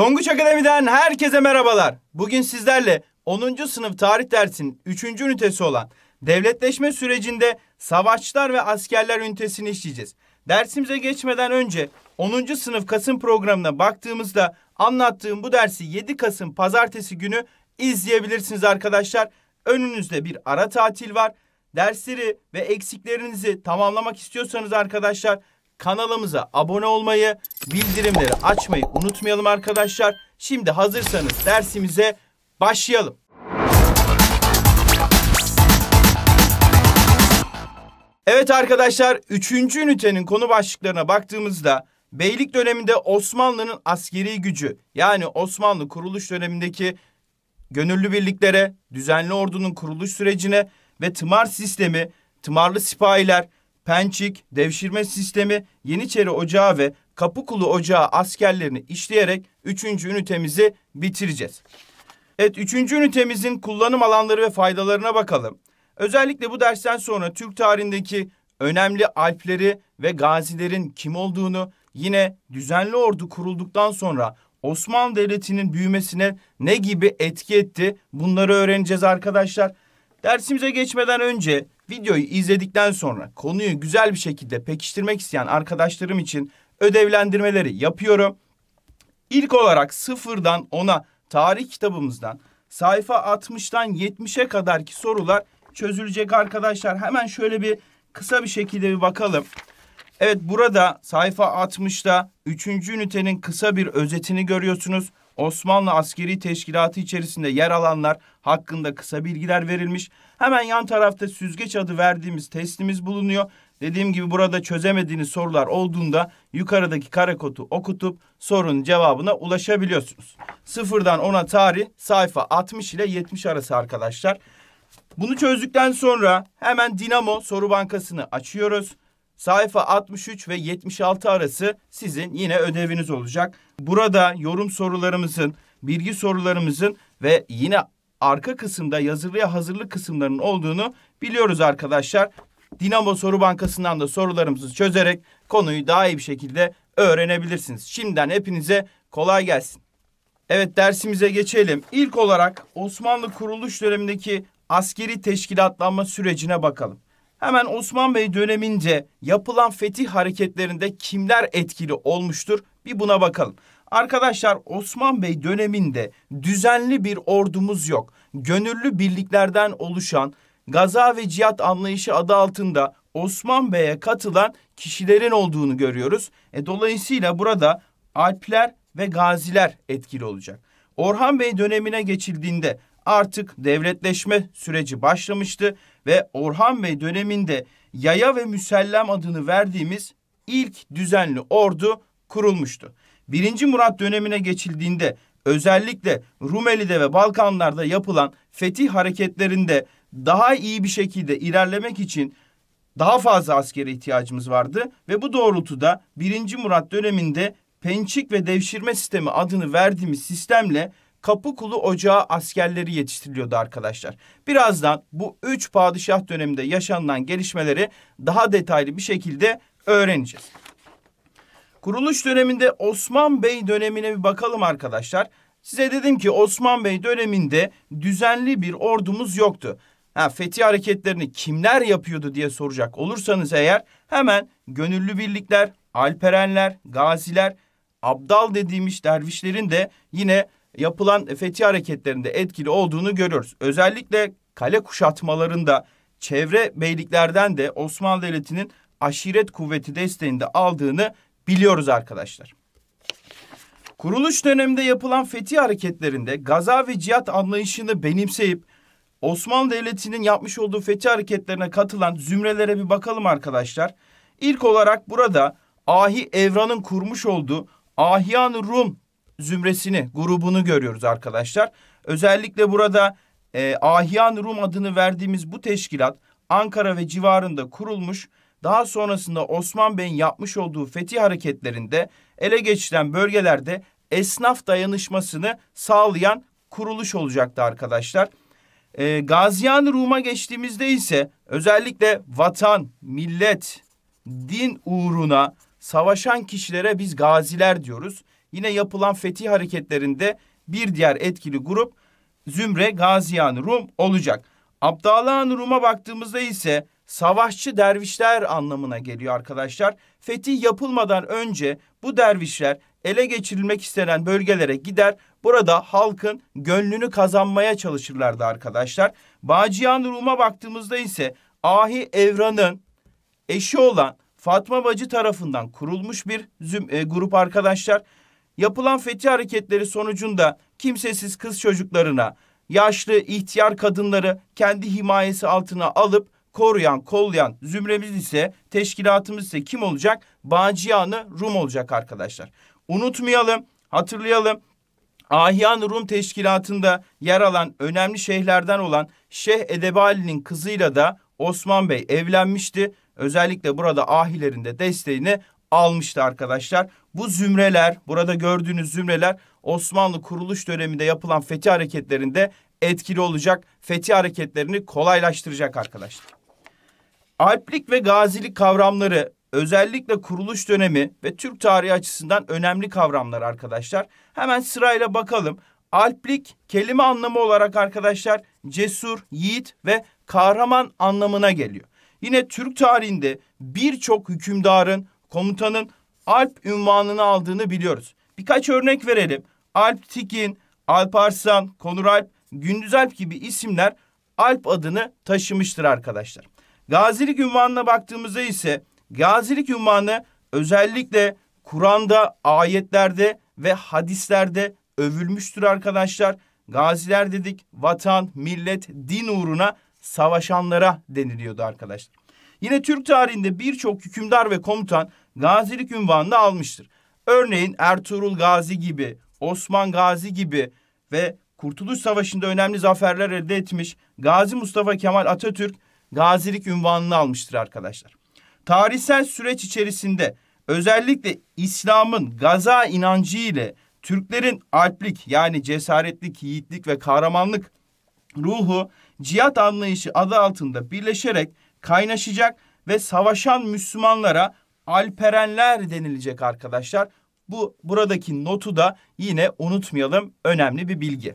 Tonguç Akademi'den herkese merhabalar. Bugün sizlerle 10. sınıf tarih dersinin 3. ünitesi olan devletleşme sürecinde savaşçılar ve askerler ünitesini işleyeceğiz. Dersimize geçmeden önce 10. sınıf Kasım programına baktığımızda anlattığım bu dersi 7 Kasım pazartesi günü izleyebilirsiniz arkadaşlar. Önünüzde bir ara tatil var. Dersleri ve eksiklerinizi tamamlamak istiyorsanız arkadaşlar kanalımıza abone olmayı, bildirimleri açmayı unutmayalım arkadaşlar. Şimdi hazırsanız dersimize başlayalım. Evet arkadaşlar 3. ünitenin konu başlıklarına baktığımızda Beylik döneminde Osmanlı'nın askeri gücü yani Osmanlı kuruluş dönemindeki gönüllü birliklere, düzenli ordunun kuruluş sürecine ve tımar sistemi, tımarlı sipahiler, Pençik, Devşirme Sistemi, Yeniçeri Ocağı ve Kapıkulu Ocağı askerlerini işleyerek 3. ünitemizi bitireceğiz. Evet 3. ünitemizin kullanım alanları ve faydalarına bakalım. Özellikle bu dersten sonra Türk tarihindeki önemli alpleri ve gazilerin kim olduğunu yine düzenli ordu kurulduktan sonra Osmanlı Devleti'nin büyümesine ne gibi etki etti bunları öğreneceğiz arkadaşlar. Dersimize geçmeden önce videoyu izledikten sonra konuyu güzel bir şekilde pekiştirmek isteyen arkadaşlarım için ödevlendirmeleri yapıyorum. İlk olarak sıfırdan ona tarih kitabımızdan sayfa 60'tan 70'e kadarki sorular çözülecek arkadaşlar. Hemen şöyle bir kısa bir şekilde bir bakalım. Evet burada sayfa 60'da 3. ünitenin kısa bir özetini görüyorsunuz. Osmanlı askeri teşkilatı içerisinde yer alanlar hakkında kısa bilgiler verilmiş. Hemen yan tarafta süzgeç adı verdiğimiz testimiz bulunuyor. Dediğim gibi burada çözemediğiniz sorular olduğunda yukarıdaki karekodu okutup sorunun cevabına ulaşabiliyorsunuz. Sıfırdan ona tarih sayfa 60 ile 70 arası arkadaşlar. Bunu çözdükten sonra hemen Dinamo soru bankasını açıyoruz. Sayfa 63 ve 76 arası sizin yine ödeviniz olacak. Burada yorum sorularımızın, bilgi sorularımızın ve yine arka kısımda yazılıya hazırlık kısımlarının olduğunu biliyoruz arkadaşlar. Dinamo Soru Bankası'ndan da sorularımızı çözerek konuyu daha iyi bir şekilde öğrenebilirsiniz. Şimdiden hepinize kolay gelsin. Evet dersimize geçelim. İlk olarak Osmanlı kuruluş dönemindeki askeri teşkilatlanma sürecine bakalım. Hemen Osman Bey dönemince yapılan fetih hareketlerinde kimler etkili olmuştur? Bir buna bakalım. Arkadaşlar Osman Bey döneminde düzenli bir ordumuz yok. Gönüllü birliklerden oluşan gaza ve cihat anlayışı adı altında Osman Bey'e katılan kişilerin olduğunu görüyoruz. E, dolayısıyla burada Alpler ve Gaziler etkili olacak. Orhan Bey dönemine geçildiğinde artık devletleşme süreci başlamıştı ve Orhan Bey döneminde yaya ve müsellem adını verdiğimiz ilk düzenli ordu kurulmuştu. 1. Murat dönemine geçildiğinde özellikle Rumeli'de ve Balkanlar'da yapılan fetih hareketlerinde daha iyi bir şekilde ilerlemek için daha fazla askere ihtiyacımız vardı ve bu doğrultuda 1. Murat döneminde pençik ve devşirme sistemi adını verdiğimiz sistemle Kapıkulu Ocağı askerleri yetiştiriliyordu arkadaşlar. Birazdan bu üç padişah döneminde yaşanılan gelişmeleri daha detaylı bir şekilde öğreneceğiz. Kuruluş döneminde Osman Bey dönemine bir bakalım arkadaşlar. Size dedim ki Osman Bey döneminde düzenli bir ordumuz yoktu. Ha, fetih hareketlerini kimler yapıyordu diye soracak olursanız eğer hemen gönüllü birlikler, alperenler, gaziler, abdal dediğimiz dervişlerin de yine yapılan fethi hareketlerinde etkili olduğunu görüyoruz. Özellikle kale kuşatmalarında çevre beyliklerden de Osmanlı Devleti'nin aşiret kuvveti desteğinde aldığını biliyoruz arkadaşlar. Kuruluş döneminde yapılan fethi hareketlerinde gaza ve cihat anlayışını benimseyip Osmanlı Devleti'nin yapmış olduğu fethi hareketlerine katılan zümrelere bir bakalım arkadaşlar. İlk olarak burada Ahi Evran'ın kurmuş olduğu Ahiyan Rum zümresini, grubunu görüyoruz arkadaşlar. Özellikle burada e, Ahyan Rum adını verdiğimiz bu teşkilat Ankara ve civarında kurulmuş. Daha sonrasında Osman Bey'in yapmış olduğu fetih hareketlerinde ele geçiren bölgelerde esnaf dayanışmasını sağlayan kuruluş olacaktı arkadaşlar. E, Gaziyan Rum'a geçtiğimizde ise özellikle vatan, millet, din uğruna savaşan kişilere biz gaziler diyoruz. Yine yapılan fetih hareketlerinde bir diğer etkili grup Zümre Gaziyan Rum olacak. Abdalan Rum'a baktığımızda ise savaşçı dervişler anlamına geliyor arkadaşlar. Fetih yapılmadan önce bu dervişler ele geçirilmek istenen bölgelere gider. Burada halkın gönlünü kazanmaya çalışırlardı arkadaşlar. Bacıyan Rum'a baktığımızda ise Ahi Evran'ın eşi olan Fatma Bacı tarafından kurulmuş bir züm, e, grup arkadaşlar. Yapılan fetih hareketleri sonucunda kimsesiz kız çocuklarına, yaşlı, ihtiyar kadınları kendi himayesi altına alıp koruyan, kollayan zümremiz ise, teşkilatımız ise kim olacak? Bağcıyanı Rum olacak arkadaşlar. Unutmayalım, hatırlayalım. Ahiyan Rum Teşkilatı'nda yer alan önemli şeyhlerden olan Şeyh Edebali'nin kızıyla da Osman Bey evlenmişti. Özellikle burada ahilerin de desteğini almıştı arkadaşlar. Bu zümreler, burada gördüğünüz zümreler Osmanlı kuruluş döneminde yapılan fethi hareketlerinde etkili olacak. fethi hareketlerini kolaylaştıracak arkadaşlar. Alplik ve gazilik kavramları özellikle kuruluş dönemi ve Türk tarihi açısından önemli kavramlar arkadaşlar. Hemen sırayla bakalım. Alplik kelime anlamı olarak arkadaşlar cesur, yiğit ve kahraman anlamına geliyor. Yine Türk tarihinde birçok hükümdarın komutanın Alp ünvanını aldığını biliyoruz. Birkaç örnek verelim. Alp Tikin, Alp Arslan, Konur Alp, Gündüz Alp gibi isimler Alp adını taşımıştır arkadaşlar. Gazilik ünvanına baktığımızda ise gazilik ünvanı özellikle Kur'an'da, ayetlerde ve hadislerde övülmüştür arkadaşlar. Gaziler dedik, vatan, millet, din uğruna savaşanlara deniliyordu arkadaşlar. Yine Türk tarihinde birçok hükümdar ve komutan gazilik ünvanını almıştır. Örneğin Ertuğrul Gazi gibi, Osman Gazi gibi ve Kurtuluş Savaşı'nda önemli zaferler elde etmiş Gazi Mustafa Kemal Atatürk gazilik ünvanını almıştır arkadaşlar. Tarihsel süreç içerisinde özellikle İslam'ın gaza inancı ile Türklerin alplik yani cesaretlik, yiğitlik ve kahramanlık ruhu cihat anlayışı adı altında birleşerek kaynaşacak ve savaşan Müslümanlara alperenler denilecek arkadaşlar. Bu buradaki notu da yine unutmayalım. Önemli bir bilgi.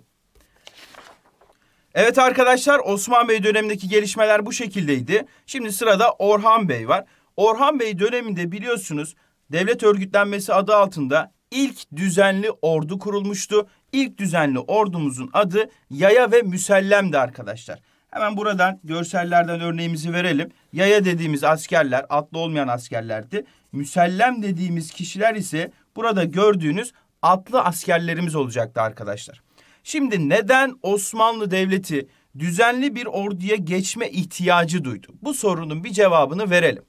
Evet arkadaşlar Osman Bey dönemindeki gelişmeler bu şekildeydi. Şimdi sırada Orhan Bey var. Orhan Bey döneminde biliyorsunuz devlet örgütlenmesi adı altında ilk düzenli ordu kurulmuştu. İlk düzenli ordumuzun adı Yaya ve Müsellem'di arkadaşlar. Hemen buradan görsellerden örneğimizi verelim. Yaya dediğimiz askerler atlı olmayan askerlerdi. Müsellem dediğimiz kişiler ise burada gördüğünüz atlı askerlerimiz olacaktı arkadaşlar. Şimdi neden Osmanlı Devleti düzenli bir orduya geçme ihtiyacı duydu? Bu sorunun bir cevabını verelim.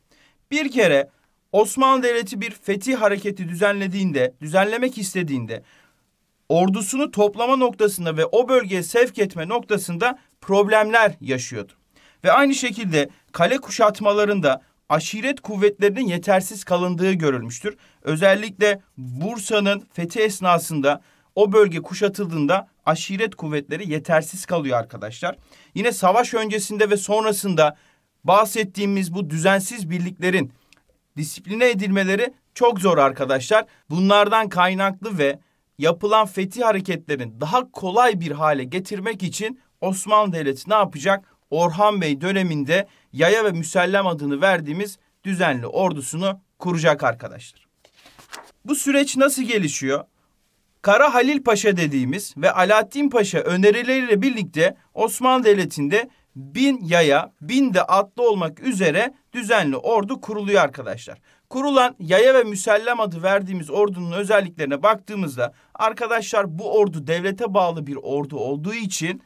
Bir kere Osmanlı Devleti bir fetih hareketi düzenlediğinde, düzenlemek istediğinde ordusunu toplama noktasında ve o bölgeye sevk etme noktasında problemler yaşıyordu. Ve aynı şekilde kale kuşatmalarında aşiret kuvvetlerinin yetersiz kalındığı görülmüştür. Özellikle Bursa'nın fethi esnasında o bölge kuşatıldığında aşiret kuvvetleri yetersiz kalıyor arkadaşlar. Yine savaş öncesinde ve sonrasında bahsettiğimiz bu düzensiz birliklerin disipline edilmeleri çok zor arkadaşlar. Bunlardan kaynaklı ve yapılan fetih hareketlerin daha kolay bir hale getirmek için Osmanlı Devleti ne yapacak? Orhan Bey döneminde yaya ve müsellem adını verdiğimiz düzenli ordusunu kuracak arkadaşlar. Bu süreç nasıl gelişiyor? Kara Halil Paşa dediğimiz ve Alaaddin Paşa önerileriyle birlikte Osmanlı Devleti'nde bin yaya, bin de atlı olmak üzere düzenli ordu kuruluyor arkadaşlar. Kurulan yaya ve müsellem adı verdiğimiz ordunun özelliklerine baktığımızda arkadaşlar bu ordu devlete bağlı bir ordu olduğu için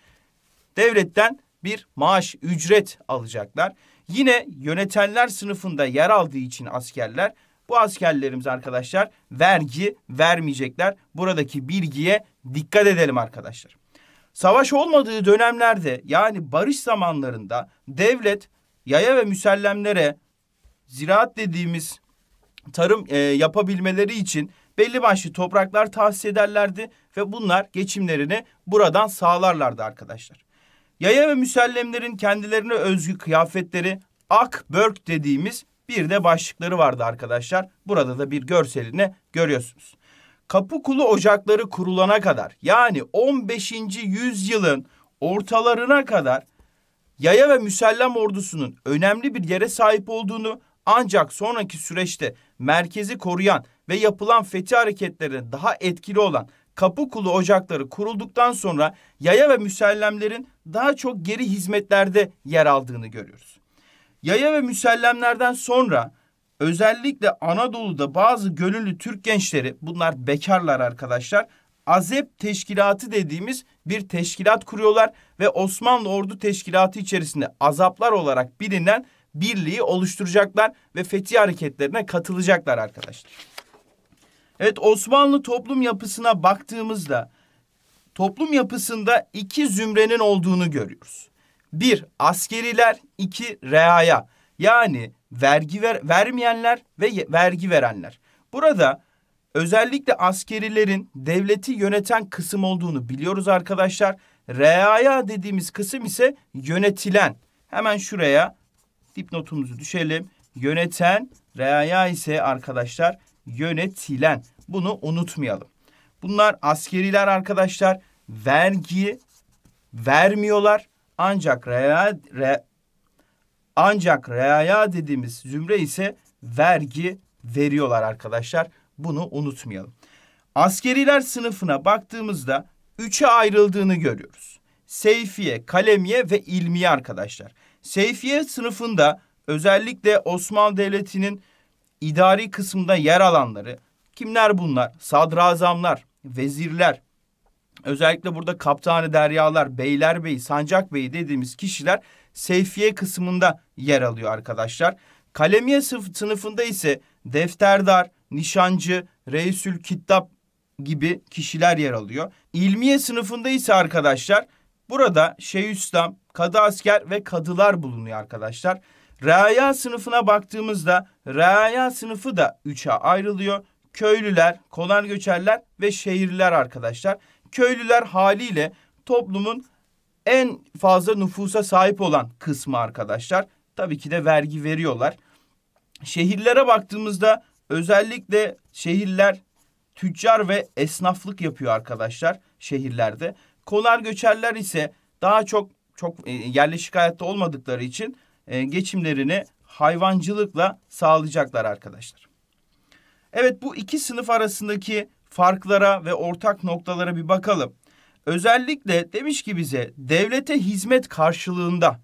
devletten bir maaş, ücret alacaklar. Yine yönetenler sınıfında yer aldığı için askerler bu askerlerimiz arkadaşlar vergi vermeyecekler. Buradaki bilgiye dikkat edelim arkadaşlar. Savaş olmadığı dönemlerde yani barış zamanlarında devlet yaya ve müsellemlere ziraat dediğimiz tarım e, yapabilmeleri için belli başlı topraklar tahsis ederlerdi ve bunlar geçimlerini buradan sağlarlardı arkadaşlar. Yaya ve müsellemlerin kendilerine özgü kıyafetleri akbörk dediğimiz bir de başlıkları vardı arkadaşlar. Burada da bir görselini görüyorsunuz. Kapı ocakları kurulana kadar yani 15. yüzyılın ortalarına kadar yaya ve müsellem ordusunun önemli bir yere sahip olduğunu ancak sonraki süreçte merkezi koruyan ve yapılan fethi hareketlerine daha etkili olan kapı kulu ocakları kurulduktan sonra yaya ve müsellemlerin daha çok geri hizmetlerde yer aldığını görüyoruz. Yaya ve müsellemlerden sonra özellikle Anadolu'da bazı gönüllü Türk gençleri bunlar bekarlar arkadaşlar. Azep Teşkilatı dediğimiz bir teşkilat kuruyorlar ve Osmanlı Ordu Teşkilatı içerisinde azaplar olarak bilinen birliği oluşturacaklar ve fetih hareketlerine katılacaklar arkadaşlar. Evet Osmanlı toplum yapısına baktığımızda toplum yapısında iki zümrenin olduğunu görüyoruz. Bir askeriler, iki reaya yani vergi ver, vermeyenler ve vergi verenler. Burada özellikle askerilerin devleti yöneten kısım olduğunu biliyoruz arkadaşlar. Reaya dediğimiz kısım ise yönetilen. Hemen şuraya dipnotumuzu düşelim. Yöneten reaya ise arkadaşlar yönetilen. Bunu unutmayalım. Bunlar askeriler arkadaşlar vergi vermiyorlar. Ancak reaya, re, ancak reaya dediğimiz zümre ise vergi veriyorlar arkadaşlar. Bunu unutmayalım. Askeriler sınıfına baktığımızda üçe ayrıldığını görüyoruz. Seyfiye, Kalemiye ve İlmiye arkadaşlar. Seyfiye sınıfında özellikle Osmanlı Devleti'nin idari kısımda yer alanları kimler bunlar? Sadrazamlar, vezirler, özellikle burada kaptanı deryalar, beyler sancak beyi dediğimiz kişiler seyfiye kısmında yer alıyor arkadaşlar. Kalemiye sınıfında ise defterdar, nişancı, reisül kitap gibi kişiler yer alıyor. İlmiye sınıfında ise arkadaşlar burada şeyhüslam, kadı asker ve kadılar bulunuyor arkadaşlar. Raya sınıfına baktığımızda raya sınıfı da üçe ayrılıyor. Köylüler, konar göçerler ve şehirler arkadaşlar. Köylüler haliyle toplumun en fazla nüfusa sahip olan kısmı arkadaşlar. Tabii ki de vergi veriyorlar. Şehirlere baktığımızda özellikle şehirler tüccar ve esnaflık yapıyor arkadaşlar şehirlerde. Konar göçerler ise daha çok çok e, yerleşik hayatta olmadıkları için e, geçimlerini hayvancılıkla sağlayacaklar arkadaşlar. Evet bu iki sınıf arasındaki farklara ve ortak noktalara bir bakalım. Özellikle demiş ki bize devlete hizmet karşılığında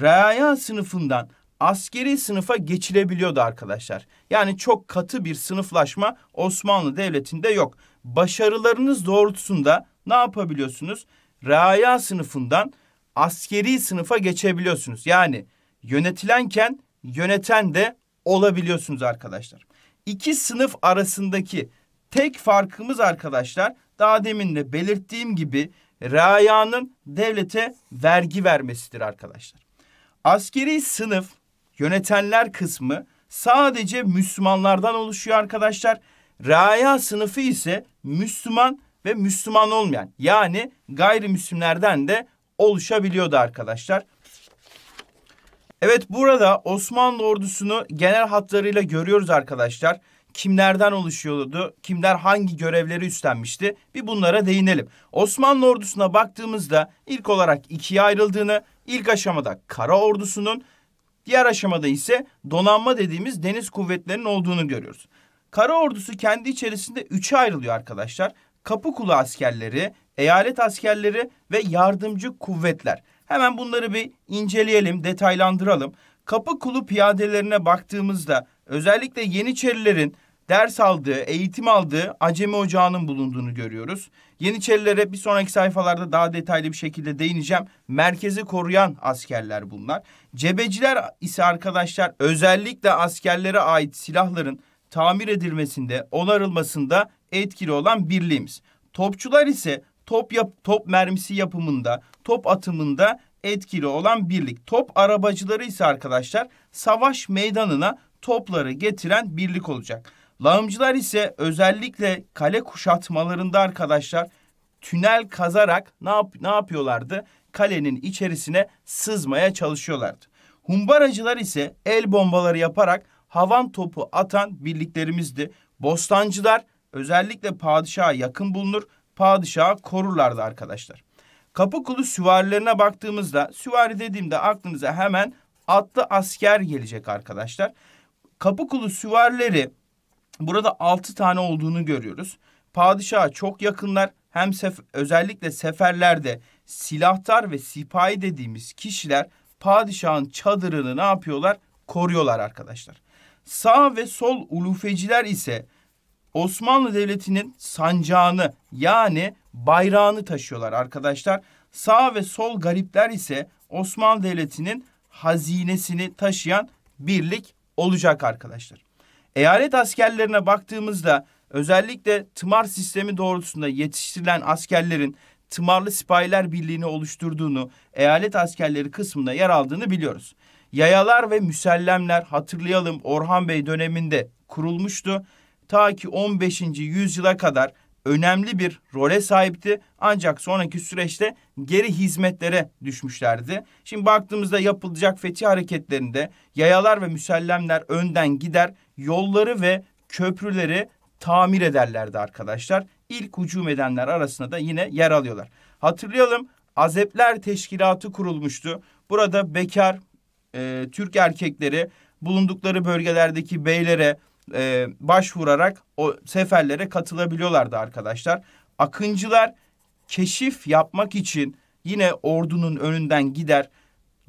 reaya sınıfından askeri sınıfa geçilebiliyordu arkadaşlar. Yani çok katı bir sınıflaşma Osmanlı Devleti'nde yok. Başarılarınız doğrultusunda ne yapabiliyorsunuz? Reaya sınıfından askeri sınıfa geçebiliyorsunuz. Yani yönetilenken yöneten de olabiliyorsunuz arkadaşlar. İki sınıf arasındaki tek farkımız arkadaşlar daha demin de belirttiğim gibi rayanın devlete vergi vermesidir arkadaşlar. Askeri sınıf yönetenler kısmı sadece Müslümanlardan oluşuyor arkadaşlar. Raya sınıfı ise Müslüman ve Müslüman olmayan yani gayrimüslimlerden de oluşabiliyordu arkadaşlar. Evet burada Osmanlı ordusunu genel hatlarıyla görüyoruz arkadaşlar. Kimlerden oluşuyordu? Kimler hangi görevleri üstlenmişti? Bir bunlara değinelim. Osmanlı ordusuna baktığımızda ilk olarak ikiye ayrıldığını, ilk aşamada kara ordusunun, diğer aşamada ise donanma dediğimiz deniz kuvvetlerinin olduğunu görüyoruz. Kara ordusu kendi içerisinde üçe ayrılıyor arkadaşlar. Kapı kulu askerleri, eyalet askerleri ve yardımcı kuvvetler. Hemen bunları bir inceleyelim, detaylandıralım. Kapı kulu piyadelerine baktığımızda özellikle Yeniçerilerin ders aldığı, eğitim aldığı Acemi Ocağı'nın bulunduğunu görüyoruz. Yeniçerilere bir sonraki sayfalarda daha detaylı bir şekilde değineceğim. Merkezi koruyan askerler bunlar. Cebeciler ise arkadaşlar özellikle askerlere ait silahların tamir edilmesinde, onarılmasında etkili olan birliğimiz. Topçular ise top yap top mermisi yapımında, top atımında etkili olan birlik. Top arabacıları ise arkadaşlar savaş meydanına topları getiren birlik olacak. Lağımcılar ise özellikle kale kuşatmalarında arkadaşlar tünel kazarak ne, yap ne yapıyorlardı? Kalenin içerisine sızmaya çalışıyorlardı. Humbaracılar ise el bombaları yaparak havan topu atan birliklerimizdi. Bostancılar özellikle padişaha yakın bulunur padişahı korurlardı arkadaşlar. Kapıkulu süvarilerine baktığımızda süvari dediğimde aklınıza hemen atlı asker gelecek arkadaşlar. Kapıkulu süvarileri burada 6 tane olduğunu görüyoruz. Padişaha çok yakınlar. Hem sef özellikle seferlerde silahtar ve sipahi dediğimiz kişiler padişahın çadırını ne yapıyorlar? Koruyorlar arkadaşlar. Sağ ve sol ulufeciler ise Osmanlı Devleti'nin sancağını yani bayrağını taşıyorlar arkadaşlar. Sağ ve sol garipler ise Osmanlı Devleti'nin hazinesini taşıyan birlik olacak arkadaşlar. Eyalet askerlerine baktığımızda özellikle tımar sistemi doğrultusunda yetiştirilen askerlerin tımarlı sipahiler birliğini oluşturduğunu, eyalet askerleri kısmında yer aldığını biliyoruz. Yayalar ve müsellemler hatırlayalım Orhan Bey döneminde kurulmuştu ta ki 15. yüzyıla kadar önemli bir role sahipti. Ancak sonraki süreçte geri hizmetlere düşmüşlerdi. Şimdi baktığımızda yapılacak fetih hareketlerinde yayalar ve müsellemler önden gider, yolları ve köprüleri tamir ederlerdi arkadaşlar. İlk hücum edenler arasında da yine yer alıyorlar. Hatırlayalım Azepler Teşkilatı kurulmuştu. Burada bekar e, Türk erkekleri bulundukları bölgelerdeki beylere e, başvurarak o seferlere katılabiliyorlardı arkadaşlar. Akıncılar keşif yapmak için yine ordunun önünden gider.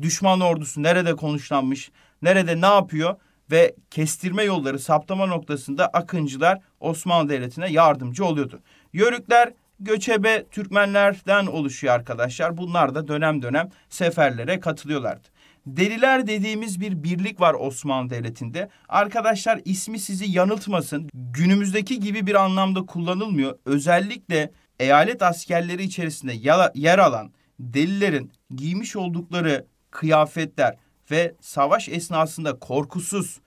Düşman ordusu nerede konuşlanmış, nerede ne yapıyor ve kestirme yolları saptama noktasında Akıncılar Osmanlı Devleti'ne yardımcı oluyordu. Yörükler göçebe Türkmenlerden oluşuyor arkadaşlar. Bunlar da dönem dönem seferlere katılıyorlardı. Deliler dediğimiz bir birlik var Osmanlı Devleti'nde. Arkadaşlar ismi sizi yanıltmasın. Günümüzdeki gibi bir anlamda kullanılmıyor. Özellikle eyalet askerleri içerisinde yer alan delilerin giymiş oldukları kıyafetler ve savaş esnasında korkusuz,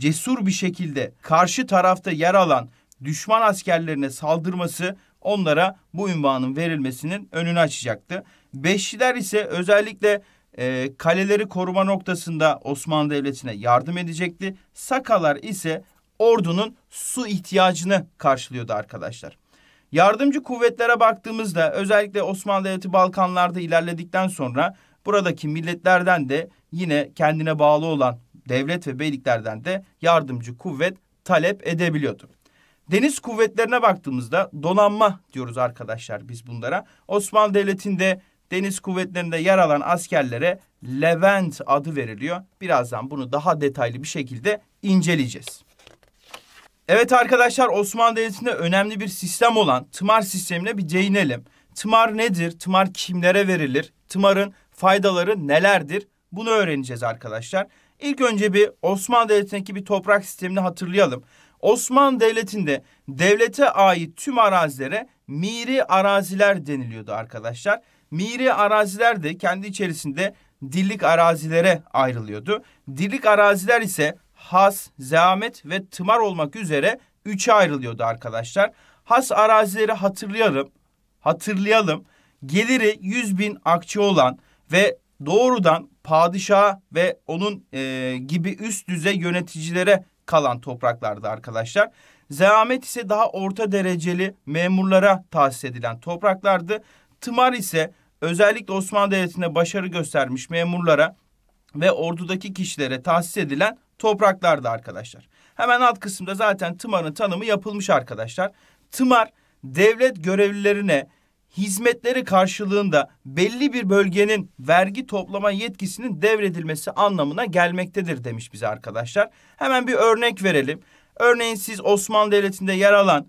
cesur bir şekilde karşı tarafta yer alan düşman askerlerine saldırması onlara bu ünvanın verilmesinin önünü açacaktı. Beşçiler ise özellikle e, kaleleri koruma noktasında Osmanlı Devleti'ne yardım edecekti. Sakalar ise ordunun su ihtiyacını karşılıyordu arkadaşlar. Yardımcı kuvvetlere baktığımızda özellikle Osmanlı Devleti Balkanlarda ilerledikten sonra buradaki milletlerden de yine kendine bağlı olan devlet ve beyliklerden de yardımcı kuvvet talep edebiliyordu. Deniz kuvvetlerine baktığımızda donanma diyoruz arkadaşlar biz bunlara. Osmanlı Devleti'nde deniz kuvvetlerinde yer alan askerlere Levent adı veriliyor. Birazdan bunu daha detaylı bir şekilde inceleyeceğiz. Evet arkadaşlar Osmanlı Devleti'nde önemli bir sistem olan tımar sistemine bir değinelim. Tımar nedir? Tımar kimlere verilir? Tımarın faydaları nelerdir? Bunu öğreneceğiz arkadaşlar. İlk önce bir Osmanlı Devleti'ndeki bir toprak sistemini hatırlayalım. Osmanlı Devleti'nde devlete ait tüm arazilere miri araziler deniliyordu arkadaşlar. Miri araziler de kendi içerisinde dillik arazilere ayrılıyordu. Dillik araziler ise has, zahmet ve tımar olmak üzere üçe ayrılıyordu arkadaşlar. Has arazileri hatırlayalım. Hatırlayalım. Geliri 100 bin akçe olan ve doğrudan padişaha ve onun e, gibi üst düzey yöneticilere kalan topraklardı arkadaşlar. Zahmet ise daha orta dereceli memurlara tahsis edilen topraklardı tımar ise özellikle Osmanlı Devleti'nde başarı göstermiş memurlara ve ordudaki kişilere tahsis edilen topraklardı arkadaşlar. Hemen alt kısımda zaten tımarın tanımı yapılmış arkadaşlar. Tımar devlet görevlilerine hizmetleri karşılığında belli bir bölgenin vergi toplama yetkisinin devredilmesi anlamına gelmektedir demiş bize arkadaşlar. Hemen bir örnek verelim. Örneğin siz Osmanlı Devleti'nde yer alan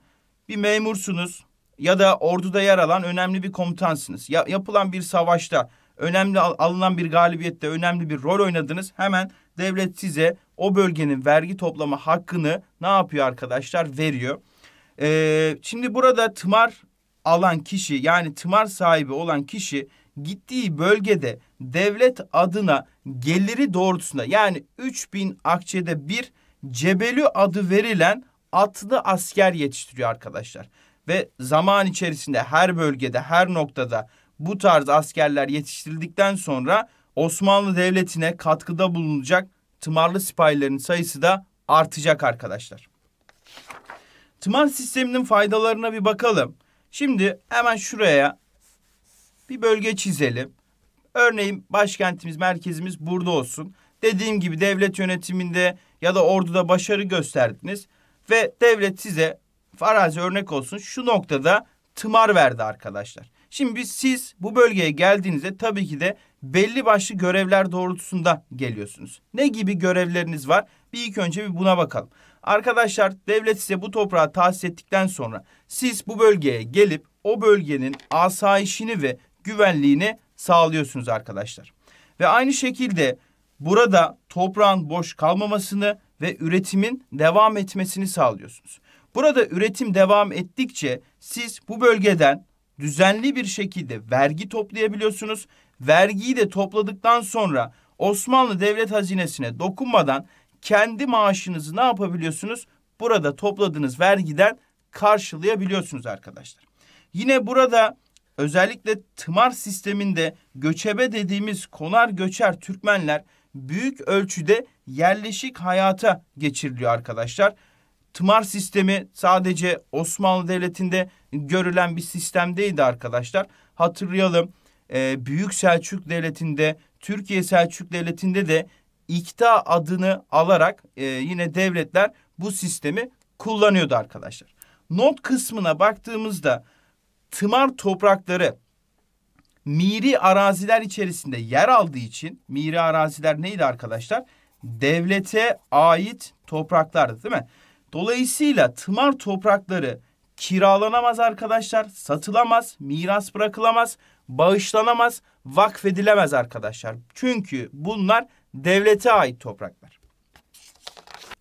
bir memursunuz ya da orduda yer alan önemli bir komutansınız. Ya, yapılan bir savaşta önemli alınan bir galibiyette önemli bir rol oynadınız. Hemen devlet size o bölgenin vergi toplama hakkını ne yapıyor arkadaşlar? Veriyor. Ee, şimdi burada tımar alan kişi yani tımar sahibi olan kişi gittiği bölgede devlet adına geliri doğrultusunda yani 3000 akçede bir cebeli adı verilen atlı asker yetiştiriyor arkadaşlar ve zaman içerisinde her bölgede, her noktada bu tarz askerler yetiştirildikten sonra Osmanlı Devleti'ne katkıda bulunacak tımarlı sipahilerin sayısı da artacak arkadaşlar. Tımar sisteminin faydalarına bir bakalım. Şimdi hemen şuraya bir bölge çizelim. Örneğin başkentimiz, merkezimiz burada olsun. Dediğim gibi devlet yönetiminde ya da orduda başarı gösterdiniz ve devlet size farazi örnek olsun şu noktada tımar verdi arkadaşlar. Şimdi siz bu bölgeye geldiğinizde tabii ki de belli başlı görevler doğrultusunda geliyorsunuz. Ne gibi görevleriniz var? Bir ilk önce bir buna bakalım. Arkadaşlar devlet size bu toprağı tahsis ettikten sonra siz bu bölgeye gelip o bölgenin asayişini ve güvenliğini sağlıyorsunuz arkadaşlar. Ve aynı şekilde burada toprağın boş kalmamasını ve üretimin devam etmesini sağlıyorsunuz. Burada üretim devam ettikçe siz bu bölgeden düzenli bir şekilde vergi toplayabiliyorsunuz. Vergiyi de topladıktan sonra Osmanlı devlet hazinesine dokunmadan kendi maaşınızı ne yapabiliyorsunuz? Burada topladığınız vergiden karşılayabiliyorsunuz arkadaşlar. Yine burada özellikle tımar sisteminde göçebe dediğimiz konar göçer Türkmenler büyük ölçüde yerleşik hayata geçiriliyor arkadaşlar tımar sistemi sadece Osmanlı Devleti'nde görülen bir sistemdeydi arkadaşlar. Hatırlayalım e, Büyük Selçuk Devleti'nde, Türkiye Selçuk Devleti'nde de ikta adını alarak e, yine devletler bu sistemi kullanıyordu arkadaşlar. Not kısmına baktığımızda tımar toprakları miri araziler içerisinde yer aldığı için miri araziler neydi arkadaşlar? Devlete ait topraklardı değil mi? Dolayısıyla tımar toprakları kiralanamaz arkadaşlar, satılamaz, miras bırakılamaz, bağışlanamaz, vakfedilemez arkadaşlar. Çünkü bunlar devlete ait topraklar.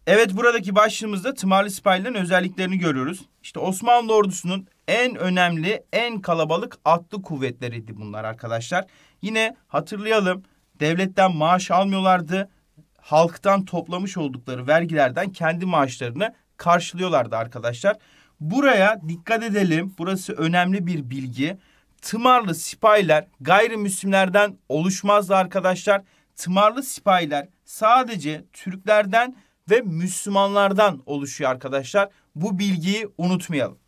Evet buradaki başlığımızda tımarlı sipahilerin özelliklerini görüyoruz. İşte Osmanlı ordusunun en önemli, en kalabalık atlı kuvvetleriydi bunlar arkadaşlar. Yine hatırlayalım devletten maaş almıyorlardı halktan toplamış oldukları vergilerden kendi maaşlarını karşılıyorlardı arkadaşlar. Buraya dikkat edelim. Burası önemli bir bilgi. Tımarlı sipahiler gayrimüslimlerden oluşmazdı arkadaşlar. Tımarlı sipahiler sadece Türklerden ve Müslümanlardan oluşuyor arkadaşlar. Bu bilgiyi unutmayalım.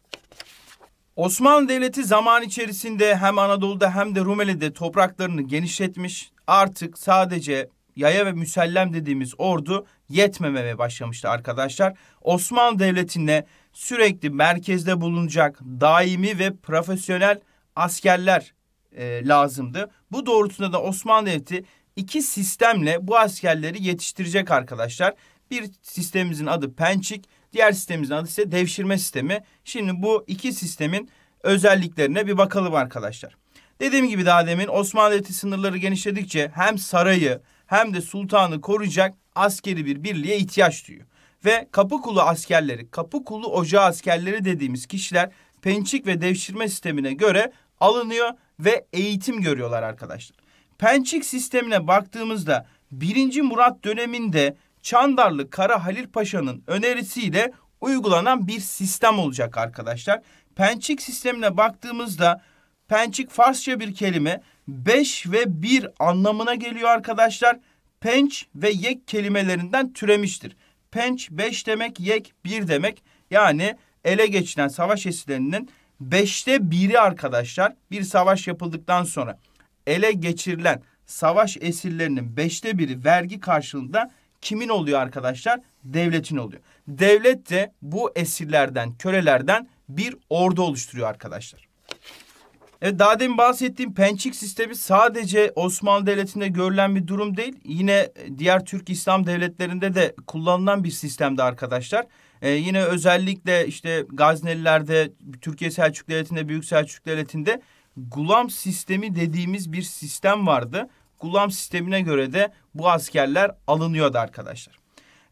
Osmanlı Devleti zaman içerisinde hem Anadolu'da hem de Rumeli'de topraklarını genişletmiş. Artık sadece yaya ve müsellem dediğimiz ordu yetmemeye başlamıştı arkadaşlar. Osmanlı Devleti'ne sürekli merkezde bulunacak daimi ve profesyonel askerler e, lazımdı. Bu doğrultuda da Osmanlı Devleti iki sistemle bu askerleri yetiştirecek arkadaşlar. Bir sistemimizin adı pençik, diğer sistemimizin adı ise devşirme sistemi. Şimdi bu iki sistemin özelliklerine bir bakalım arkadaşlar. Dediğim gibi daha demin Osmanlı Devleti sınırları genişledikçe hem sarayı hem de sultanı koruyacak askeri bir birliğe ihtiyaç duyuyor. Ve kapı kulu askerleri, kapı kulu Ocağı askerleri dediğimiz kişiler pençik ve devşirme sistemine göre alınıyor ve eğitim görüyorlar arkadaşlar. Pençik sistemine baktığımızda 1. Murat döneminde Çandarlı Kara Halil Paşa'nın önerisiyle uygulanan bir sistem olacak arkadaşlar. Pençik sistemine baktığımızda pençik Farsça bir kelime 5 ve 1 anlamına geliyor arkadaşlar. Penç ve yek kelimelerinden türemiştir. Penç 5 demek, yek 1 demek. Yani ele geçiren savaş esirlerinin 5'te 1'i arkadaşlar bir savaş yapıldıktan sonra ele geçirilen savaş esirlerinin 5'te 1'i vergi karşılığında kimin oluyor arkadaşlar? Devletin oluyor. Devlet de bu esirlerden, kölelerden bir ordu oluşturuyor arkadaşlar. Evet daha demin bahsettiğim pençik sistemi sadece Osmanlı Devleti'nde görülen bir durum değil. Yine diğer Türk İslam devletlerinde de kullanılan bir sistemdi arkadaşlar. Ee, yine özellikle işte Gaznelilerde, Türkiye Selçuk Devleti'nde, Büyük Selçuk Devleti'nde gulam sistemi dediğimiz bir sistem vardı. Gulam sistemine göre de bu askerler alınıyordu arkadaşlar.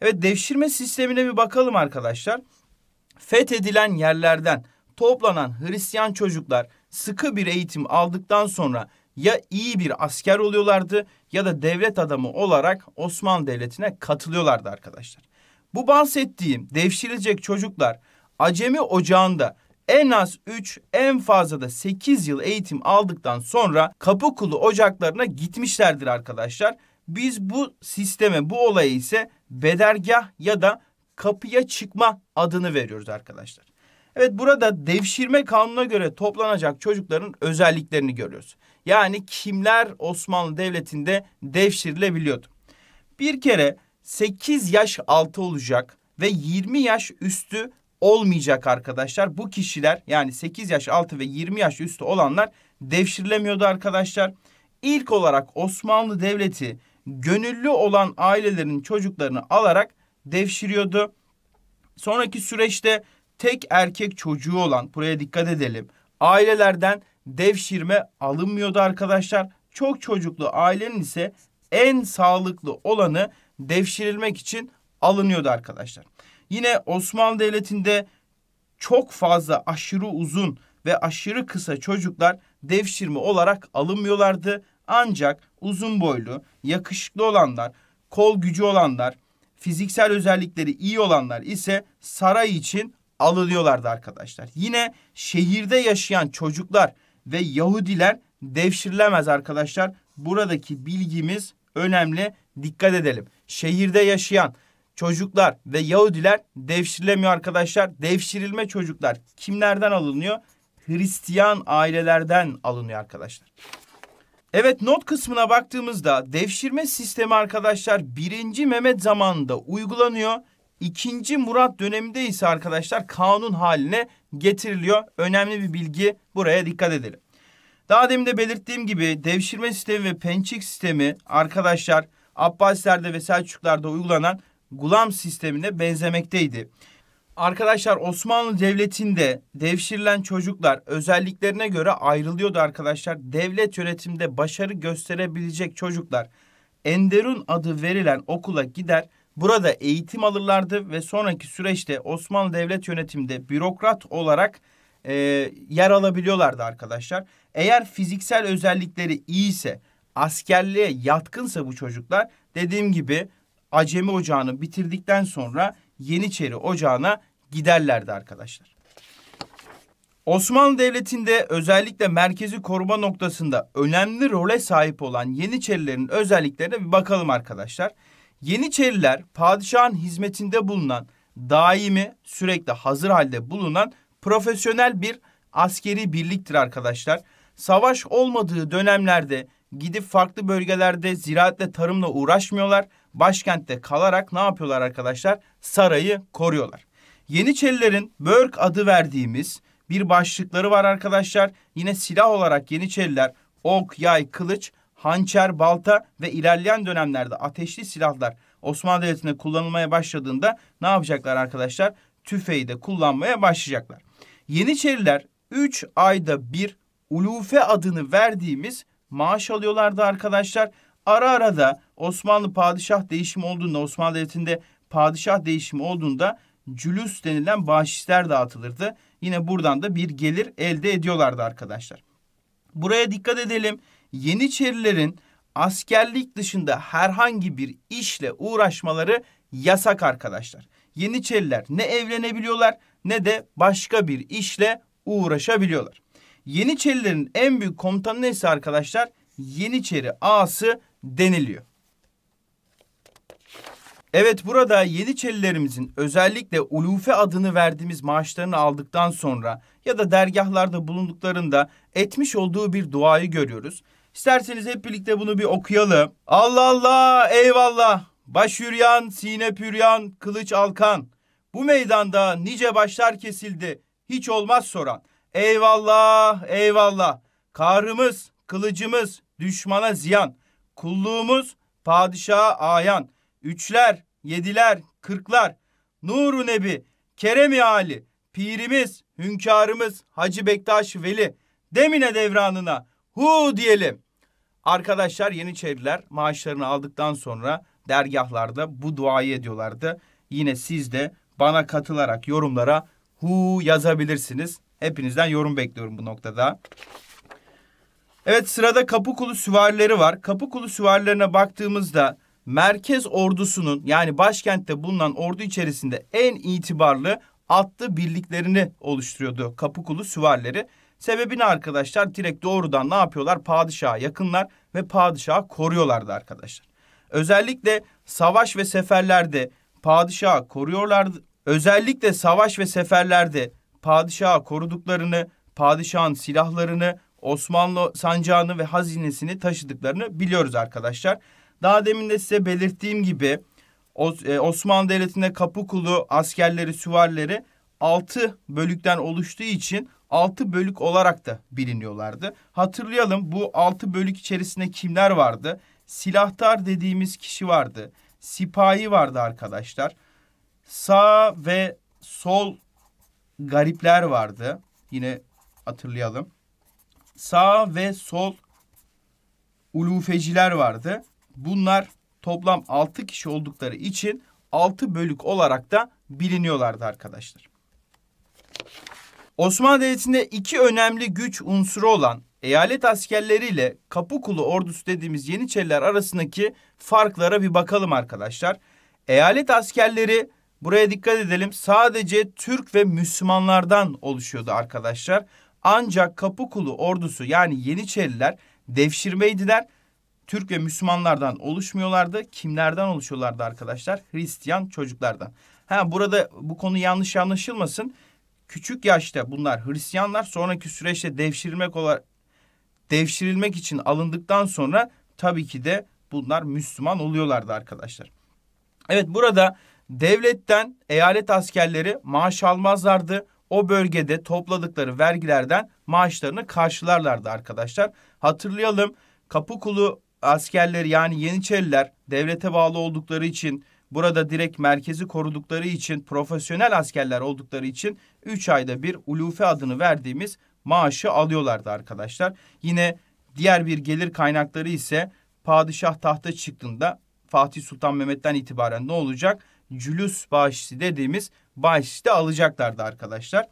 Evet devşirme sistemine bir bakalım arkadaşlar. Fethedilen yerlerden toplanan Hristiyan çocuklar sıkı bir eğitim aldıktan sonra ya iyi bir asker oluyorlardı ya da devlet adamı olarak Osmanlı Devleti'ne katılıyorlardı arkadaşlar. Bu bahsettiğim devşirilecek çocuklar acemi ocağında en az 3 en fazla da 8 yıl eğitim aldıktan sonra kapıkulu ocaklarına gitmişlerdir arkadaşlar. Biz bu sisteme bu olaya ise bedergah ya da kapıya çıkma adını veriyoruz arkadaşlar. Evet burada devşirme kanununa göre toplanacak çocukların özelliklerini görüyoruz. Yani kimler Osmanlı Devleti'nde devşirilebiliyordu? Bir kere 8 yaş altı olacak ve 20 yaş üstü olmayacak arkadaşlar. Bu kişiler yani 8 yaş altı ve 20 yaş üstü olanlar devşirilemiyordu arkadaşlar. İlk olarak Osmanlı Devleti gönüllü olan ailelerin çocuklarını alarak devşiriyordu. Sonraki süreçte tek erkek çocuğu olan buraya dikkat edelim. Ailelerden devşirme alınmıyordu arkadaşlar. Çok çocuklu ailenin ise en sağlıklı olanı devşirilmek için alınıyordu arkadaşlar. Yine Osmanlı Devleti'nde çok fazla aşırı uzun ve aşırı kısa çocuklar devşirme olarak alınmıyorlardı. Ancak uzun boylu, yakışıklı olanlar, kol gücü olanlar, fiziksel özellikleri iyi olanlar ise saray için alınıyorlardı arkadaşlar. Yine şehirde yaşayan çocuklar ve Yahudiler devşirilemez arkadaşlar. Buradaki bilgimiz önemli. Dikkat edelim. Şehirde yaşayan çocuklar ve Yahudiler devşirilemiyor arkadaşlar. Devşirilme çocuklar kimlerden alınıyor? Hristiyan ailelerden alınıyor arkadaşlar. Evet not kısmına baktığımızda devşirme sistemi arkadaşlar 1. Mehmet zamanında uygulanıyor 2. Murat döneminde ise arkadaşlar kanun haline getiriliyor. Önemli bir bilgi buraya dikkat edelim. Daha demin de belirttiğim gibi devşirme sistemi ve pençik sistemi arkadaşlar Abbasilerde ve Selçuklarda uygulanan gulam sistemine benzemekteydi. Arkadaşlar Osmanlı Devleti'nde devşirilen çocuklar özelliklerine göre ayrılıyordu arkadaşlar. Devlet yönetimde başarı gösterebilecek çocuklar Enderun adı verilen okula gider Burada eğitim alırlardı ve sonraki süreçte Osmanlı devlet yönetiminde bürokrat olarak e, yer alabiliyorlardı arkadaşlar. Eğer fiziksel özellikleri iyiyse, askerliğe yatkınsa bu çocuklar dediğim gibi Acemi Ocağı'nı bitirdikten sonra Yeniçeri Ocağı'na giderlerdi arkadaşlar. Osmanlı Devleti'nde özellikle merkezi koruma noktasında önemli role sahip olan Yeniçerilerin özelliklerine bir bakalım arkadaşlar. Yeniçeriler padişahın hizmetinde bulunan daimi sürekli hazır halde bulunan profesyonel bir askeri birliktir arkadaşlar. Savaş olmadığı dönemlerde gidip farklı bölgelerde ziraatle tarımla uğraşmıyorlar. Başkentte kalarak ne yapıyorlar arkadaşlar? Sarayı koruyorlar. Yeniçerilerin Börk adı verdiğimiz bir başlıkları var arkadaşlar. Yine silah olarak Yeniçeriler ok, yay, kılıç hançer, balta ve ilerleyen dönemlerde ateşli silahlar Osmanlı Devleti'nde kullanılmaya başladığında ne yapacaklar arkadaşlar? Tüfeği de kullanmaya başlayacaklar. Yeniçeriler 3 ayda bir ulufe adını verdiğimiz maaş alıyorlardı arkadaşlar. Ara ara da Osmanlı padişah değişimi olduğunda, Osmanlı Devleti'nde padişah değişimi olduğunda cülüs denilen bahşişler dağıtılırdı. Yine buradan da bir gelir elde ediyorlardı arkadaşlar. Buraya dikkat edelim. Yeniçerilerin askerlik dışında herhangi bir işle uğraşmaları yasak arkadaşlar. Yeniçeriler ne evlenebiliyorlar ne de başka bir işle uğraşabiliyorlar. Yeniçerilerin en büyük komutanı neyse arkadaşlar Yeniçeri ağası deniliyor. Evet burada Yeniçerilerimizin özellikle ulufe adını verdiğimiz maaşlarını aldıktan sonra ya da dergahlarda bulunduklarında etmiş olduğu bir duayı görüyoruz. İsterseniz hep birlikte bunu bir okuyalım. Allah Allah eyvallah. Baş yürüyen, sine püryan, kılıç alkan. Bu meydanda nice başlar kesildi. Hiç olmaz soran. Eyvallah, eyvallah. Karımız, kılıcımız, düşmana ziyan. Kulluğumuz, padişaha ayan. Üçler, yediler, kırklar. Nuru Nebi, Kerem-i Ali, pirimiz, hünkârımız Hacı Bektaş Veli. Demine devranına hu diyelim. Arkadaşlar Yeniçeriler maaşlarını aldıktan sonra dergahlarda bu duayı ediyorlardı. Yine siz de bana katılarak yorumlara hu yazabilirsiniz. Hepinizden yorum bekliyorum bu noktada. Evet sırada Kapıkulu süvarileri var. Kapıkulu süvarilerine baktığımızda merkez ordusunun yani başkentte bulunan ordu içerisinde en itibarlı atlı birliklerini oluşturuyordu Kapıkulu süvarileri. Sebebini arkadaşlar direkt doğrudan ne yapıyorlar? Padişaha yakınlar ve padişahı koruyorlardı arkadaşlar. Özellikle savaş ve seferlerde padişahı koruyorlardı. Özellikle savaş ve seferlerde padişahı koruduklarını, padişahın silahlarını, Osmanlı sancağını ve hazinesini taşıdıklarını biliyoruz arkadaşlar. Daha demin de size belirttiğim gibi e, Osmanlı Devleti'nde kapı kulu askerleri, süvarileri altı bölükten oluştuğu için altı bölük olarak da biliniyorlardı. Hatırlayalım bu altı bölük içerisinde kimler vardı? Silahtar dediğimiz kişi vardı. Sipahi vardı arkadaşlar. Sağ ve sol garipler vardı. Yine hatırlayalım. Sağ ve sol ulufeciler vardı. Bunlar toplam 6 kişi oldukları için 6 bölük olarak da biliniyorlardı arkadaşlar. Osmanlı Devleti'nde iki önemli güç unsuru olan eyalet askerleriyle Kapıkulu ordusu dediğimiz Yeniçeriler arasındaki farklara bir bakalım arkadaşlar. Eyalet askerleri buraya dikkat edelim sadece Türk ve Müslümanlardan oluşuyordu arkadaşlar. Ancak Kapıkulu ordusu yani Yeniçeriler devşirmeydiler. Türk ve Müslümanlardan oluşmuyorlardı. Kimlerden oluşuyorlardı arkadaşlar? Hristiyan çocuklardan. Ha burada bu konu yanlış anlaşılmasın küçük yaşta bunlar Hristiyanlar sonraki süreçte devşirilmek olarak devşirilmek için alındıktan sonra tabii ki de bunlar Müslüman oluyorlardı arkadaşlar. Evet burada devletten eyalet askerleri maaş almazlardı. O bölgede topladıkları vergilerden maaşlarını karşılarlardı arkadaşlar. Hatırlayalım Kapıkulu askerleri yani Yeniçeriler devlete bağlı oldukları için Burada direkt merkezi korudukları için profesyonel askerler oldukları için 3 ayda bir ulufe adını verdiğimiz maaşı alıyorlardı arkadaşlar. Yine diğer bir gelir kaynakları ise padişah tahta çıktığında Fatih Sultan Mehmet'ten itibaren ne olacak? Cülüs bahşişi dediğimiz bahşişi da alacaklardı arkadaşlar.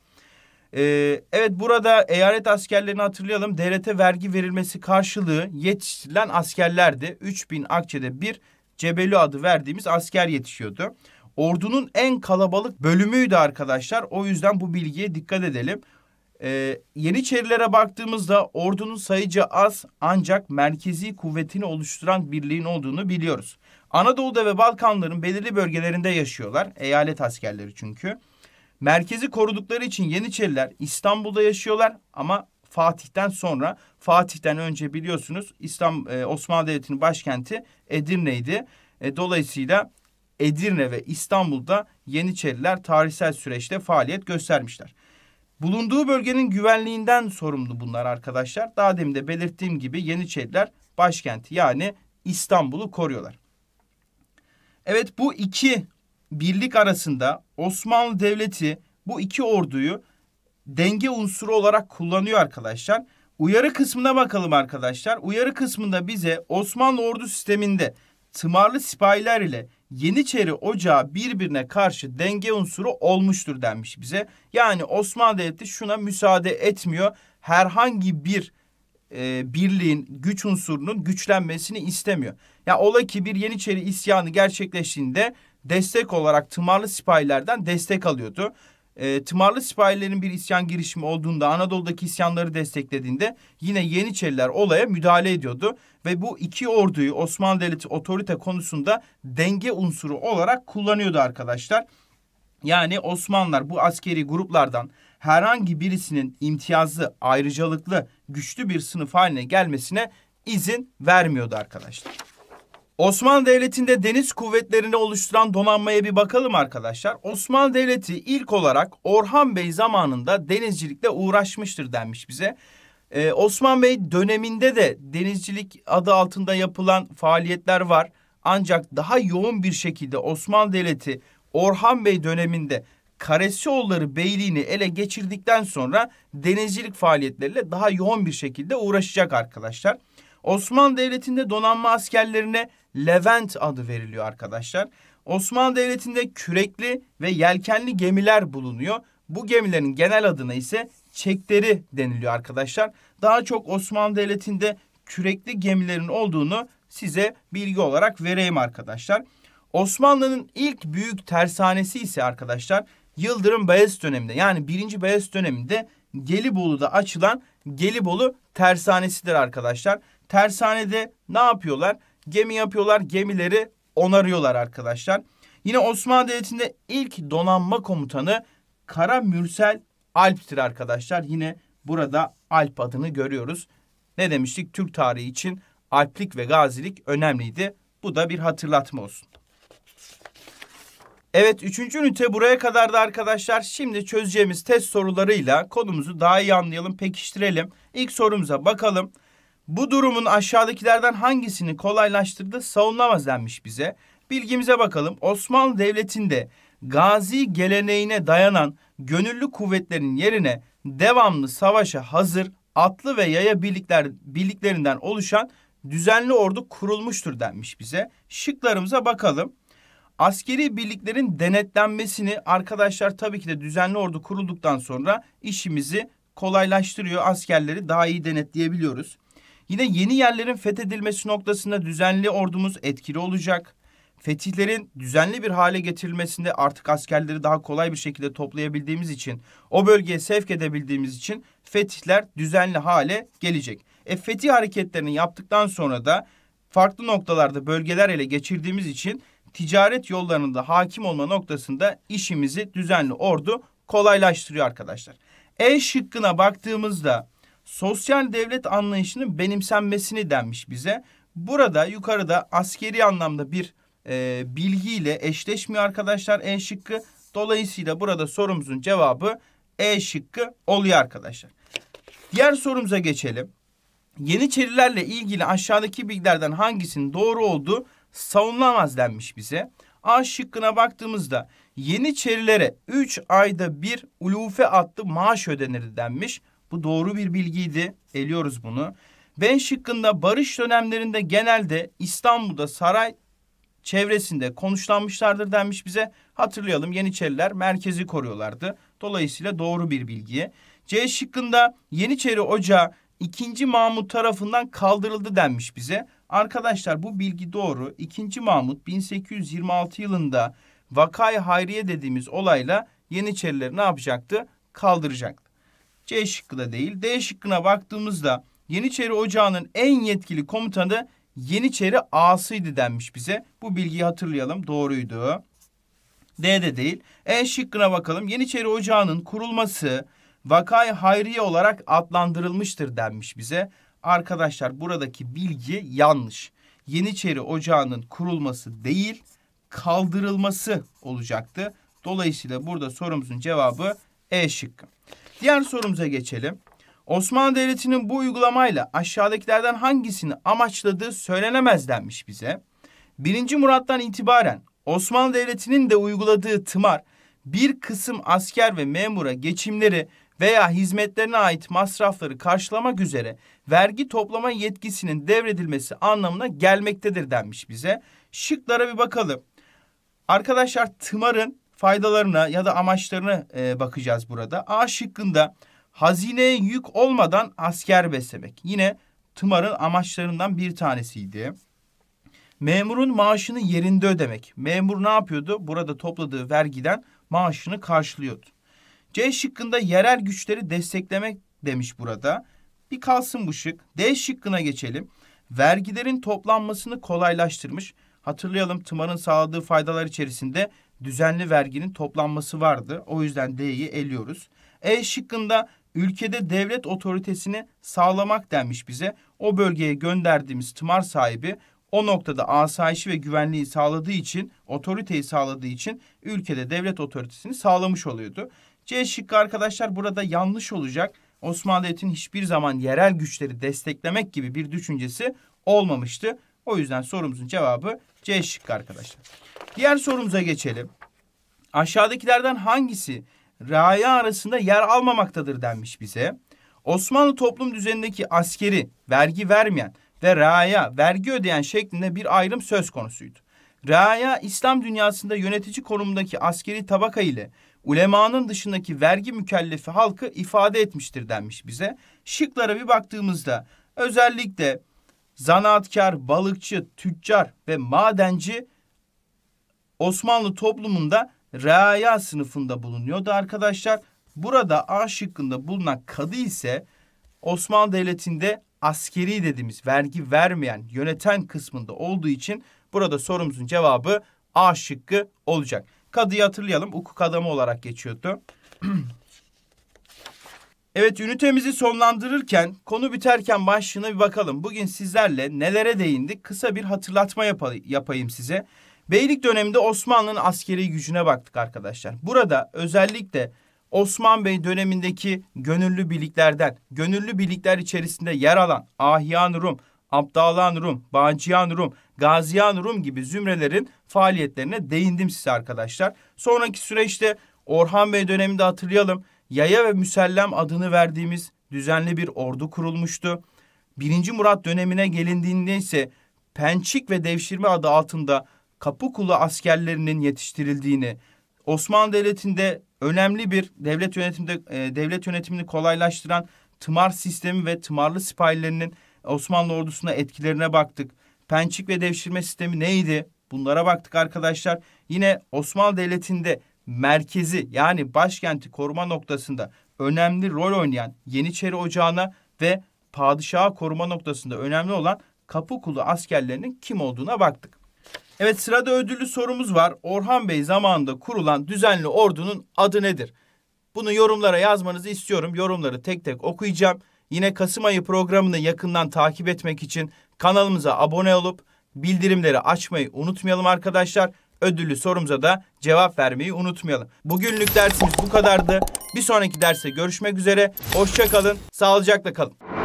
Ee, evet burada eyalet askerlerini hatırlayalım. Devlete vergi verilmesi karşılığı yetiştirilen askerlerdi. 3000 akçede bir Cebeli adı verdiğimiz asker yetişiyordu. Ordunun en kalabalık bölümüydü arkadaşlar. O yüzden bu bilgiye dikkat edelim. Ee, Yeniçerilere baktığımızda ordunun sayıca az ancak merkezi kuvvetini oluşturan birliğin olduğunu biliyoruz. Anadolu'da ve Balkanların belirli bölgelerinde yaşıyorlar. Eyalet askerleri çünkü. Merkezi korudukları için Yeniçeriler İstanbul'da yaşıyorlar ama Fatih'ten sonra Fatih'ten önce biliyorsunuz İslam e, Osmanlı Devleti'nin başkenti Edirne'ydi. E, dolayısıyla Edirne ve İstanbul'da Yeniçeriler tarihsel süreçte faaliyet göstermişler. Bulunduğu bölgenin güvenliğinden sorumlu bunlar arkadaşlar. Daha demin de belirttiğim gibi Yeniçeriler başkenti yani İstanbul'u koruyorlar. Evet bu iki birlik arasında Osmanlı Devleti bu iki orduyu denge unsuru olarak kullanıyor arkadaşlar. Uyarı kısmına bakalım arkadaşlar. Uyarı kısmında bize Osmanlı ordu sisteminde tımarlı sipahiler ile Yeniçeri Ocağı birbirine karşı denge unsuru olmuştur denmiş bize. Yani Osmanlı Devleti şuna müsaade etmiyor. Herhangi bir e, birliğin güç unsurunun güçlenmesini istemiyor. Ya yani ola ki bir Yeniçeri isyanı gerçekleştiğinde destek olarak tımarlı sipahilerden destek alıyordu e, tımarlı sipahilerin bir isyan girişimi olduğunda Anadolu'daki isyanları desteklediğinde yine Yeniçeriler olaya müdahale ediyordu. Ve bu iki orduyu Osmanlı Devleti otorite konusunda denge unsuru olarak kullanıyordu arkadaşlar. Yani Osmanlılar bu askeri gruplardan herhangi birisinin imtiyazlı, ayrıcalıklı, güçlü bir sınıf haline gelmesine izin vermiyordu arkadaşlar. Osmanlı Devleti'nde deniz kuvvetlerini oluşturan donanmaya bir bakalım arkadaşlar. Osmanlı Devleti ilk olarak Orhan Bey zamanında denizcilikle uğraşmıştır denmiş bize. Ee, Osman Bey döneminde de denizcilik adı altında yapılan faaliyetler var. Ancak daha yoğun bir şekilde Osmanlı Devleti Orhan Bey döneminde Karesioğulları Beyliğini ele geçirdikten sonra denizcilik faaliyetleriyle daha yoğun bir şekilde uğraşacak arkadaşlar. Osmanlı Devleti'nde donanma askerlerine Levent adı veriliyor arkadaşlar. Osmanlı Devleti'nde kürekli ve yelkenli gemiler bulunuyor. Bu gemilerin genel adına ise çekleri deniliyor arkadaşlar. Daha çok Osmanlı Devleti'nde kürekli gemilerin olduğunu size bilgi olarak vereyim arkadaşlar. Osmanlı'nın ilk büyük tersanesi ise arkadaşlar Yıldırım Bayezid döneminde yani 1. Bayezid döneminde Gelibolu'da açılan Gelibolu tersanesidir arkadaşlar. Tersanede ne yapıyorlar? gemi yapıyorlar. Gemileri onarıyorlar arkadaşlar. Yine Osmanlı Devleti'nde ilk donanma komutanı Kara Mürsel Alp'tir arkadaşlar. Yine burada Alp adını görüyoruz. Ne demiştik? Türk tarihi için Alplik ve gazilik önemliydi. Bu da bir hatırlatma olsun. Evet üçüncü ünite buraya kadar da arkadaşlar şimdi çözeceğimiz test sorularıyla konumuzu daha iyi anlayalım, pekiştirelim. İlk sorumuza bakalım. Bu durumun aşağıdakilerden hangisini kolaylaştırdı savunulamaz denmiş bize. Bilgimize bakalım. Osmanlı Devleti'nde gazi geleneğine dayanan gönüllü kuvvetlerin yerine devamlı savaşa hazır atlı ve yaya birlikler, birliklerinden oluşan düzenli ordu kurulmuştur denmiş bize. Şıklarımıza bakalım. Askeri birliklerin denetlenmesini arkadaşlar tabii ki de düzenli ordu kurulduktan sonra işimizi kolaylaştırıyor. Askerleri daha iyi denetleyebiliyoruz. Yine yeni yerlerin fethedilmesi noktasında düzenli ordumuz etkili olacak. Fetihlerin düzenli bir hale getirilmesinde artık askerleri daha kolay bir şekilde toplayabildiğimiz için, o bölgeye sevk edebildiğimiz için fetihler düzenli hale gelecek. E fetih hareketlerini yaptıktan sonra da farklı noktalarda bölgeler ele geçirdiğimiz için ticaret yollarında hakim olma noktasında işimizi düzenli ordu kolaylaştırıyor arkadaşlar. E şıkkına baktığımızda sosyal devlet anlayışının benimsenmesini denmiş bize. Burada yukarıda askeri anlamda bir e, bilgiyle eşleşmiyor arkadaşlar E şıkkı. Dolayısıyla burada sorumuzun cevabı E şıkkı oluyor arkadaşlar. Diğer sorumuza geçelim. Yeniçerilerle ilgili aşağıdaki bilgilerden hangisinin doğru olduğu savunulamaz denmiş bize. A şıkkına baktığımızda Yeniçerilere 3 ayda bir ulufe attı maaş ödenir denmiş. Bu doğru bir bilgiydi. Eliyoruz bunu. B şıkkında barış dönemlerinde genelde İstanbul'da saray çevresinde konuşlanmışlardır denmiş bize. Hatırlayalım Yeniçeriler merkezi koruyorlardı. Dolayısıyla doğru bir bilgi. C şıkkında Yeniçeri Ocağı 2. Mahmut tarafından kaldırıldı denmiş bize. Arkadaşlar bu bilgi doğru. 2. Mahmut 1826 yılında Vakay Hayriye dediğimiz olayla Yeniçerileri ne yapacaktı? Kaldıracaktı. C şıkkı da değil. D şıkkına baktığımızda Yeniçeri Ocağı'nın en yetkili komutanı Yeniçeri Asıydı denmiş bize. Bu bilgiyi hatırlayalım. Doğruydu. D de değil. E şıkkına bakalım. Yeniçeri Ocağı'nın kurulması vakay hayriye olarak adlandırılmıştır denmiş bize. Arkadaşlar buradaki bilgi yanlış. Yeniçeri Ocağı'nın kurulması değil, kaldırılması olacaktı. Dolayısıyla burada sorumuzun cevabı E şıkkı. Diğer sorumuza geçelim. Osmanlı Devleti'nin bu uygulamayla aşağıdakilerden hangisini amaçladığı söylenemez denmiş bize. Birinci Murat'tan itibaren Osmanlı Devleti'nin de uyguladığı tımar bir kısım asker ve memura geçimleri veya hizmetlerine ait masrafları karşılamak üzere vergi toplama yetkisinin devredilmesi anlamına gelmektedir denmiş bize. Şıklara bir bakalım. Arkadaşlar tımarın faydalarına ya da amaçlarına e, bakacağız burada. A şıkkında hazineye yük olmadan asker beslemek. Yine Tımar'ın amaçlarından bir tanesiydi. Memurun maaşını yerinde ödemek. Memur ne yapıyordu? Burada topladığı vergiden maaşını karşılıyordu. C şıkkında yerel güçleri desteklemek demiş burada. Bir kalsın bu şık. D şıkkına geçelim. Vergilerin toplanmasını kolaylaştırmış. Hatırlayalım Tımar'ın sağladığı faydalar içerisinde düzenli verginin toplanması vardı. O yüzden D'yi eliyoruz. E şıkkında ülkede devlet otoritesini sağlamak denmiş bize. O bölgeye gönderdiğimiz tımar sahibi o noktada asayişi ve güvenliği sağladığı için, otoriteyi sağladığı için ülkede devlet otoritesini sağlamış oluyordu. C şıkkı arkadaşlar burada yanlış olacak. Osmanlı Devleti'nin hiçbir zaman yerel güçleri desteklemek gibi bir düşüncesi olmamıştı. O yüzden sorumuzun cevabı C şıkkı arkadaşlar. Diğer sorumuza geçelim. Aşağıdakilerden hangisi raya arasında yer almamaktadır denmiş bize. Osmanlı toplum düzenindeki askeri vergi vermeyen ve raya vergi ödeyen şeklinde bir ayrım söz konusuydu. Raya İslam dünyasında yönetici konumundaki askeri tabaka ile ulemanın dışındaki vergi mükellefi halkı ifade etmiştir denmiş bize. Şıklara bir baktığımızda özellikle zanaatkar, balıkçı, tüccar ve madenci Osmanlı toplumunda reaya sınıfında bulunuyordu arkadaşlar. Burada A şıkkında bulunan kadı ise Osmanlı Devleti'nde askeri dediğimiz vergi vermeyen yöneten kısmında olduğu için burada sorumuzun cevabı A şıkkı olacak. Kadıyı hatırlayalım hukuk adamı olarak geçiyordu. Evet ünitemizi sonlandırırken konu biterken başlığına bir bakalım. Bugün sizlerle nelere değindik kısa bir hatırlatma yap yapayım size. Beylik döneminde Osmanlı'nın askeri gücüne baktık arkadaşlar. Burada özellikle Osman Bey dönemindeki gönüllü birliklerden, gönüllü birlikler içerisinde yer alan Ahiyan Rum, Abdalan Rum, Bağcıyan Rum, Gaziyan Rum gibi zümrelerin faaliyetlerine değindim size arkadaşlar. Sonraki süreçte Orhan Bey döneminde hatırlayalım yaya ve müsellem adını verdiğimiz düzenli bir ordu kurulmuştu. 1. Murat dönemine gelindiğinde ise Pençik ve Devşirme adı altında Kapıkulu askerlerinin yetiştirildiğini, Osmanlı Devleti'nde önemli bir devlet yönetimde e, devlet yönetimini kolaylaştıran tımar sistemi ve tımarlı sipahilerinin Osmanlı ordusuna etkilerine baktık. Pençik ve devşirme sistemi neydi? Bunlara baktık arkadaşlar. Yine Osmanlı Devleti'nde merkezi yani başkenti koruma noktasında önemli rol oynayan Yeniçeri Ocağı'na ve padişaha koruma noktasında önemli olan kapı kulu askerlerinin kim olduğuna baktık. Evet sırada ödüllü sorumuz var. Orhan Bey zamanında kurulan düzenli ordunun adı nedir? Bunu yorumlara yazmanızı istiyorum. Yorumları tek tek okuyacağım. Yine Kasım ayı programını yakından takip etmek için kanalımıza abone olup bildirimleri açmayı unutmayalım arkadaşlar ödüllü sorumuza da cevap vermeyi unutmayalım. Bugünlük dersimiz bu kadardı. Bir sonraki derse görüşmek üzere. Hoşçakalın, sağlıcakla kalın.